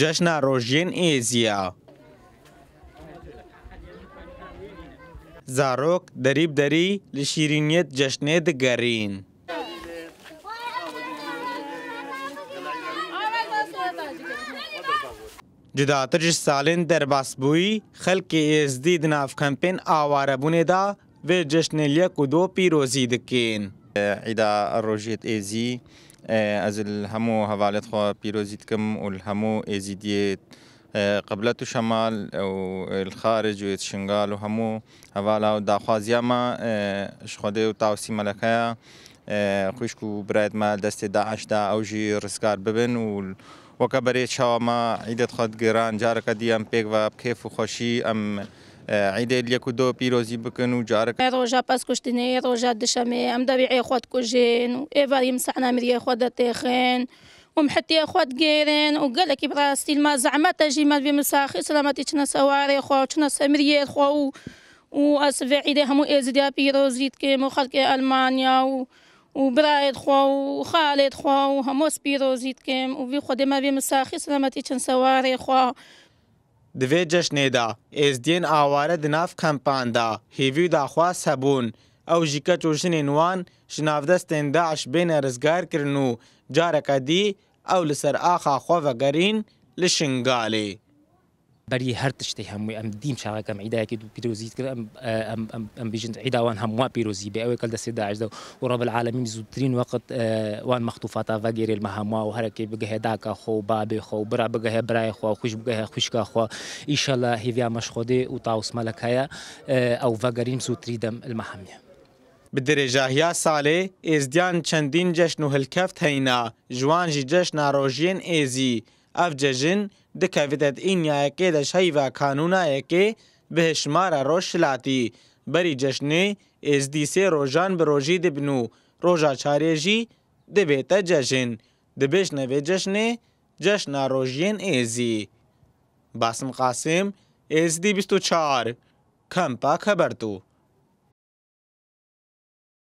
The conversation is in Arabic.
جشن روژین ایزیا زاروک دریب دری لشیرینیت جشنه دگرین جداتج سالین در باسبوی خلک ازدی دناف کمپین آواربونه دا و جشن لیک و دو پیروزی دکین ایدا روژیت ايزي اه، از الهمو حوالت خو بيروزيت كم والهمو ايزي ایزیدیت اه، قبلت شمال الخارج و و والخارج ويتشنغال وهمو هفالا وداخوازياما شخودي وطاوسي ملكايا خوشكو برايد ما اه، دست داعش دا اوجي رسكار ببن و وكبريت شاوما عيدت خد جيران جارك ديام بيك و وخوشي ام عیدێ لەکو دۆ پیرۆزی بکەن و جارەکە روجا پاس کوشتنی ڕۆژات دشەمێ ئەم دەبیعێ خۆت کوژێن و ئێواریم سەعنامریە خۆ دەتێخێن. يا اخوات جيرين وقال لك براستي ما زعمت اجي في مساخي سلامتي تشنا سواري خو تشنا سمريات خو واسفع ايدي همو ازديا بيروزي كي مو المانيا و وبرايد خو وخالد خو وهمو سبيروزيت كيم وفي خو ديما بمساخي سلامتي تشن سواري خو Di vê ceşnê de êzdiyên aware di nav kempan de hêvî daxwa hebûn. Ew ji keç û jinên wan ji navdestên Daeş bêne rizgar kirin û careke dî ew li ser axa xwe vegerîn li Şingalê. بری هر تشتی هم ام دیم چاڵەکەم عیدایەکی دو پیرۆزی کرد ئەم هم عیداوان پیروزی به اول کل دست دەسێ دو و ڕەب العالمین مزودترین وقت وان و ڤەگێری المهم و هەرەکەی بگەهێ داکە خۆ بابێ خۆ خو برا بگەهێ برای خو خوش بگەهێ خوشکە خوا ئیشەڵە هیڤیا مەشخۆدێ و تاوسمەلەکەیە ئەو ڤەگەریم زودتری دەم المهمیه. بدرجه dirêjahiya ساله êzdiyan çendîn ceşn û hilkeft heyna, jiwan jî ceşna rojiyên êzî ئەف جێژن دکەوێتێت ئینیایەکێ دەشەیڤە کانونایەکێ بهشمارە ڕۆژلاتی بەری جەشنێ ئێزدیسێ ڕۆژان بە ڕۆژی دەبن و ڕۆژا چارێژی دەبێتە جەژن دەبێژنەوێ جەشنێ جەشنا ڕۆژیên ئێزی باسم قاسم ئێزدی 24 کەمپا خەبەر و